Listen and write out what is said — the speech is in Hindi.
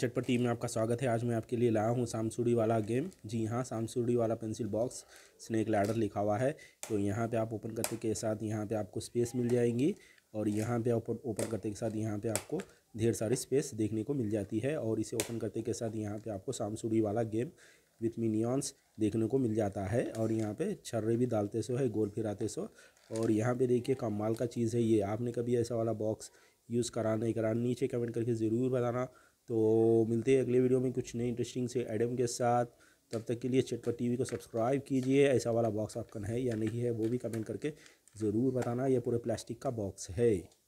चटपट टीम में आपका स्वागत है आज मैं आपके लिए लाया हूँ सामसूड़ी वाला गेम जी हाँ सामसूड़ी वाला पेंसिल बॉक्स स्नैक लैडर लिखा हुआ है तो यहाँ पे आप ओपन करते के साथ यहाँ पे आपको स्पेस मिल जाएंगी और यहाँ पे ओपन ओपन करते के साथ यहाँ पे आपको ढेर सारी स्पेस देखने को मिल जाती है और इसे ओपन करते के साथ यहाँ पर आपको सामसूड़ी वाला गेम विथ मिनियंस देखने को मिल जाता है और यहाँ पर छर्रे भी डालते सो है गोल फिराते सो और यहाँ पर देखिए कमाल का चीज़ है ये आपने कभी ऐसा वाला बॉक्स यूज़ करा नहीं करा नीचे कमेंट करके ज़रूर बताना तो मिलते हैं अगले वीडियो में कुछ नई इंटरेस्टिंग से एडम के साथ तब तक के लिए चटपट टीवी को सब्सक्राइब कीजिए ऐसा वाला बॉक्स आपका है या नहीं है वो भी कमेंट करके ज़रूर बताना यह पूरे प्लास्टिक का बॉक्स है